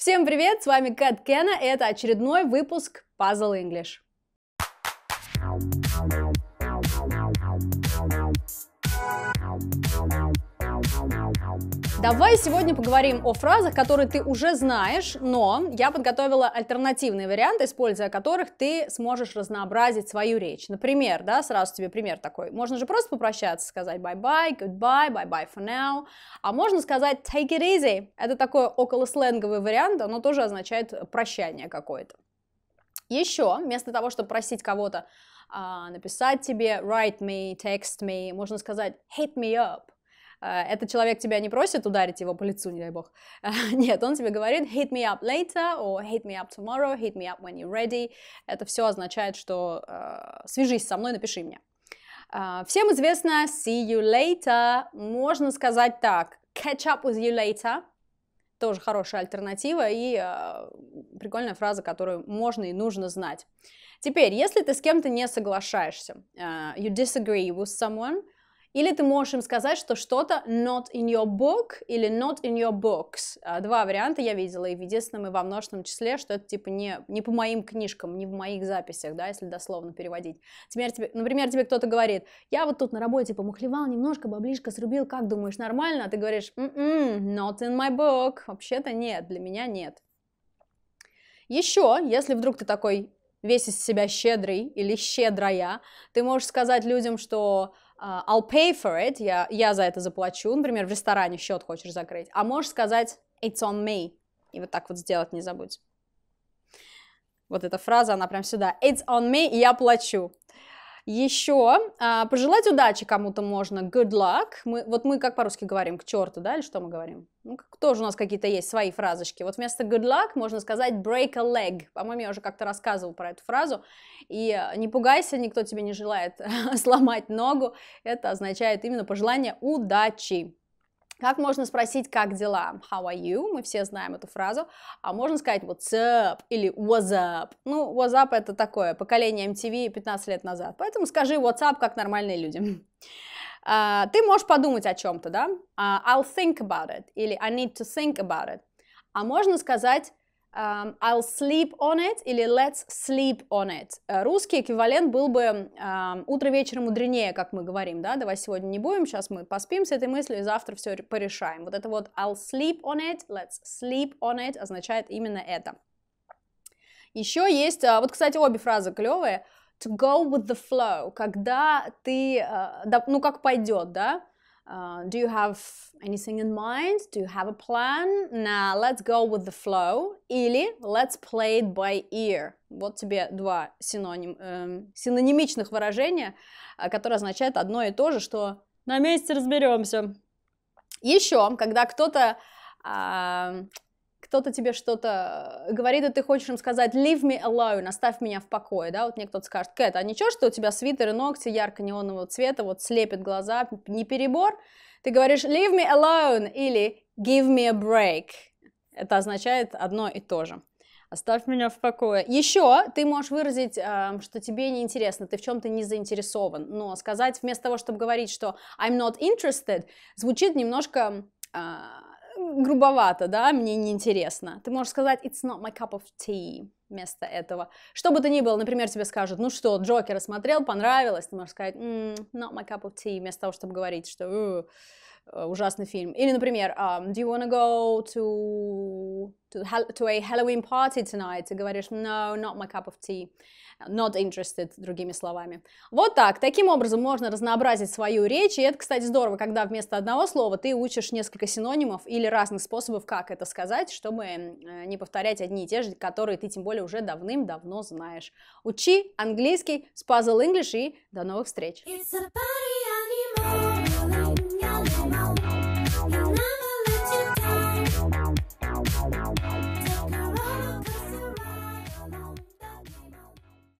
Всем привет, с вами Кэт Кена, и это очередной выпуск Puzzle English. Давай сегодня поговорим о фразах, которые ты уже знаешь, но я подготовила альтернативные варианты, используя которых ты сможешь разнообразить свою речь. Например, да, сразу тебе пример такой. Можно же просто попрощаться, сказать bye-bye, goodbye, bye-bye for now. А можно сказать take it easy. Это такой околосленговый вариант, оно тоже означает прощание какое-то. Еще, вместо того, чтобы просить кого-то а, написать тебе write me, text me, можно сказать hit me up – Э, этот человек тебя не просит ударить его по лицу, не дай бог. Нет, он тебе говорит hit me up later, or hit me up tomorrow, hit me up when you're ready. Это все означает, что э, свяжись со мной, напиши мне. Э, всем известно see you later, можно сказать так, catch up with you later, тоже хорошая альтернатива и э, прикольная фраза, которую можно и нужно знать. Теперь, если ты с кем-то не соглашаешься, uh, you disagree with someone – или ты можешь им сказать, что что-то not in your book или not in your books. А, два варианта я видела и в единственном, и во множественном числе, что это типа не, не по моим книжкам, не в моих записях, да, если дословно переводить. Теперь тебе, например, тебе кто-то говорит, я вот тут на работе помухлевал немножко, баблишка срубил, как думаешь, нормально? А ты говоришь, М «М-м, -м, not in my book. Вообще-то нет, для меня нет. Еще, если вдруг ты такой весь из себя щедрый или щедрая, ты можешь сказать людям, что uh, I'll pay for it, я, я за это заплачу, например, в ресторане счет хочешь закрыть, а можешь сказать it's on me, и вот так вот сделать не забудь. Вот эта фраза, она прям сюда, it's on me, я плачу. Еще а, пожелать удачи кому-то можно. Good luck. Мы, вот мы как по-русски говорим, к черту, да, или что мы говорим? Ну, тоже у нас какие-то есть свои фразочки. Вот вместо good luck можно сказать break a leg. По-моему, я уже как-то рассказывала про эту фразу. И э, не пугайся, никто тебе не желает сломать ногу. Это означает именно пожелание удачи. Как можно спросить, как дела? How are you? Мы все знаем эту фразу. А можно сказать what's up или what's up. Ну, what's up это такое, поколение MTV 15 лет назад. Поэтому скажи what's up, как нормальные люди. Uh, ты можешь подумать о чем-то, да? Uh, I'll think about it или I need to think about it. А можно сказать Um, I'll sleep on it или let's sleep on it. Э, русский эквивалент был бы um, утро вечером мудренее, как мы говорим, да, давай сегодня не будем, сейчас мы поспим с этой мыслью и завтра все порешаем. Вот это вот I'll sleep on it, let's sleep on it означает именно это. Еще есть, а, вот, кстати, обе фразы клевые. To go with the flow, когда ты, э, ну, как пойдет, да, Uh, do you have anything in mind? Do you have a plan? Nah, let's go with the flow. Или let's play it by ear. Вот тебе два синоним, эм, синонимичных выражения, э, которые означают одно и то же, что на месте разберемся. Еще, когда кто-то кто-то тебе что-то э, говорит, и ты хочешь им сказать «leave me alone», «оставь меня в покое», да, вот мне кто-то скажет «Кэт, а ничего, что у тебя свитер и ногти ярко-неонового цвета, вот слепит глаза, не перебор?» Ты говоришь «leave me alone» или «give me a break». Это означает одно и то же. Оставь меня в покое. Еще ты можешь выразить, что тебе неинтересно, ты в чем-то не заинтересован. Но сказать вместо того, чтобы говорить, что I'm not interested, звучит немножко а, грубовато, да, мне неинтересно. Ты можешь сказать it's not my cup of tea вместо этого. Что бы то ни было, например, тебе скажут, ну что, Джокер смотрел, понравилось, ты можешь сказать, mm, not my cup of tea, вместо того, чтобы говорить, что Э, ужасный фильм. Или, например, um, Do you wanna go to, to, to a Halloween party tonight? Ты говоришь, no, not my cup of tea. Not interested, другими словами. Вот так. Таким образом можно разнообразить свою речь. И это, кстати, здорово, когда вместо одного слова ты учишь несколько синонимов или разных способов, как это сказать, чтобы э, не повторять одни и те же, которые ты тем более уже давным-давно знаешь. Учи английский с Puzzle English и до новых встреч! It's a party.